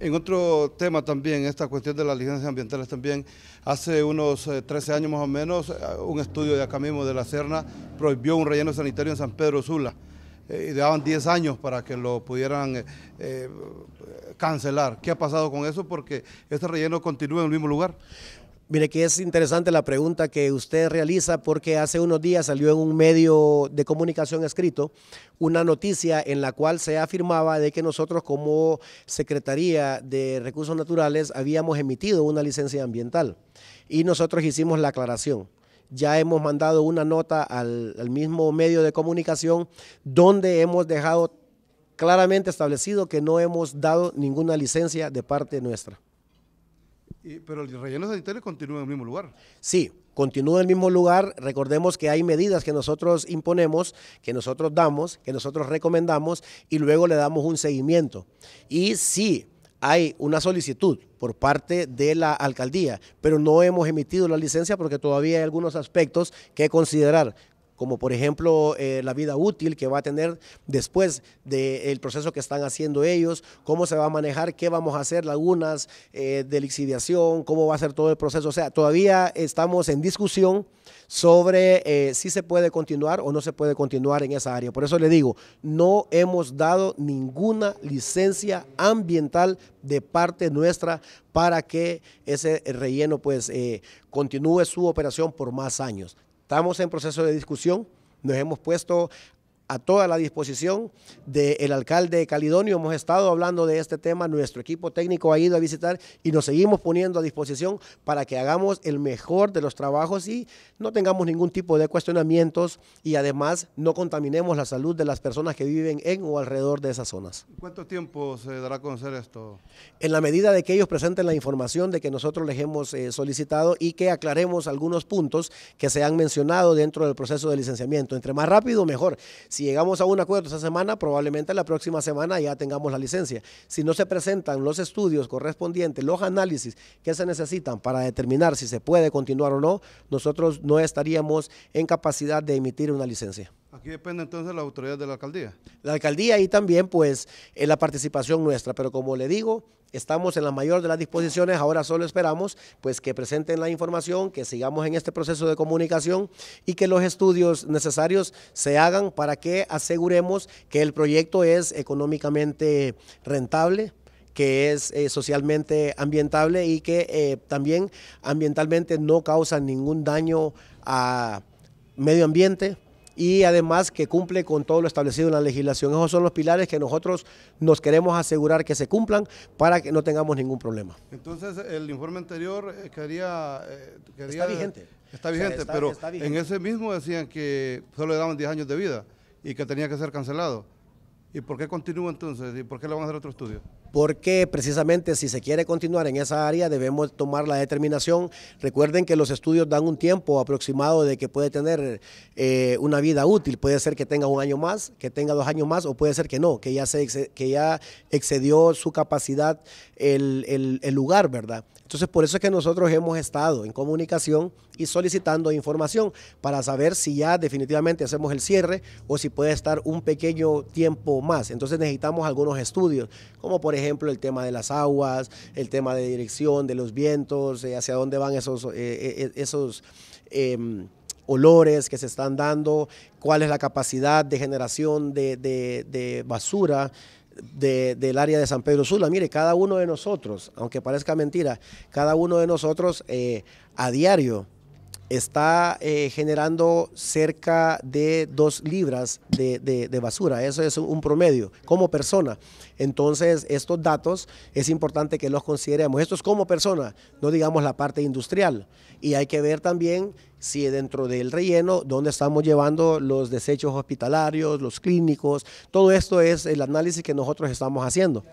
En otro tema también, esta cuestión de las licencias ambientales también, hace unos 13 eh, años más o menos, eh, un estudio de acá mismo de la Serna prohibió un relleno sanitario en San Pedro Sula. Eh, y daban 10 años para que lo pudieran cancelar. ¿Qué ha pasado con eso? Porque este relleno continúa en el mismo lugar. Mire que es interesante la pregunta que usted realiza porque hace unos días salió en un medio de comunicación escrito una noticia en la cual se afirmaba de que nosotros como Secretaría de Recursos Naturales habíamos emitido una licencia ambiental y nosotros hicimos la aclaración ya hemos mandado una nota al, al, mismo medio de comunicación donde hemos dejado claramente establecido que no hemos dado ninguna licencia de parte nuestra pero el relleno sanitario continúa en el mismo lugar. Sí, continúa en el mismo lugar. Recordemos que hay medidas que nosotros imponemos, que nosotros damos, que nosotros recomendamos y luego le damos un seguimiento. Y sí, hay una solicitud por parte de la alcaldía, pero no hemos emitido la licencia porque todavía hay algunos aspectos que considerar como por ejemplo eh, la vida útil que va a tener después del proceso que están haciendo ellos, cómo se va a manejar, qué vamos a hacer, lagunas eh, de lixiviación, cómo va a ser todo el proceso. O sea, todavía estamos en discusión sobre eh, si se puede continuar o no se puede continuar en esa área. Por eso le digo, no hemos dado ninguna licencia ambiental de parte nuestra para que ese relleno pues continúe su operación por más años. Estamos en proceso de discusión, nos hemos puesto a toda la disposición del alcalde Calidonio. Hemos estado hablando de este tema, nuestro equipo técnico ha ido a visitar y nos seguimos poniendo a disposición para que hagamos el mejor de los trabajos y no tengamos ningún tipo de cuestionamientos y además no contaminemos la salud de las personas que viven en o alrededor de esas zonas. ¿Cuánto tiempo se dará a conocer esto? En la medida de que ellos presenten la información de que nosotros les hemos eh, solicitado y que aclaremos algunos puntos que se han mencionado dentro del proceso de licenciamiento. Entre más rápido, mejor. Si llegamos a un acuerdo esta semana, probablemente la próxima semana ya tengamos la licencia. Si no se presentan los estudios correspondientes, los análisis que se necesitan para determinar si se puede continuar o no, nosotros no estaríamos en capacidad de emitir una licencia. Aquí depende entonces de la autoridad de la alcaldía. La alcaldía y también pues eh, la participación nuestra, pero como le digo, estamos en la mayor de las disposiciones, ahora solo esperamos pues que presenten la información, que sigamos en este proceso de comunicación y que los estudios necesarios se hagan para que aseguremos que el proyecto es económicamente rentable que es eh, socialmente ambientable y que eh, también ambientalmente no causa ningún daño a medio ambiente, y además que cumple con todo lo establecido en la legislación. Esos son los pilares que nosotros nos queremos asegurar que se cumplan para que no tengamos ningún problema. Entonces, el informe anterior eh, quería, eh, Está vigente. Está vigente, pero en ese mismo decían que solo le daban 10 años de vida y que tenía que ser cancelado. ¿Y por qué continúa entonces? ¿Y por qué le van a hacer otro estudio? porque precisamente si se quiere continuar en esa área debemos tomar la determinación. Recuerden que los estudios dan un tiempo aproximado de que puede tener eh, una vida útil, puede ser que tenga un año más, que tenga dos años más o puede ser que no, que ya, excedió su capacidad el lugar, ¿verdad? Entonces, por eso es que nosotros hemos estado en comunicación y solicitando información para saber si ya definitivamente hacemos el cierre o si puede estar un pequeño tiempo más. Entonces necesitamos algunos estudios, como por ejemplo el tema de las aguas, el tema de dirección, de los vientos, eh, hacia dónde van esos, eh, eh, em, olores que se están dando, cuál es la capacidad de generación de, basura. del área de San Pedro Sula. Mire, cada uno de nosotros, aunque parezca mentira, cada uno de nosotros a diario está eh, generando cerca de dos libras de, basura. Eso es un promedio como persona. Entonces, estos datos es importante que los consideremos. Esto es como persona, no digamos la parte industrial. Y hay que ver también si dentro del relleno, dónde estamos llevando los desechos hospitalarios, los clínicos. Todo esto es el análisis que nosotros estamos haciendo.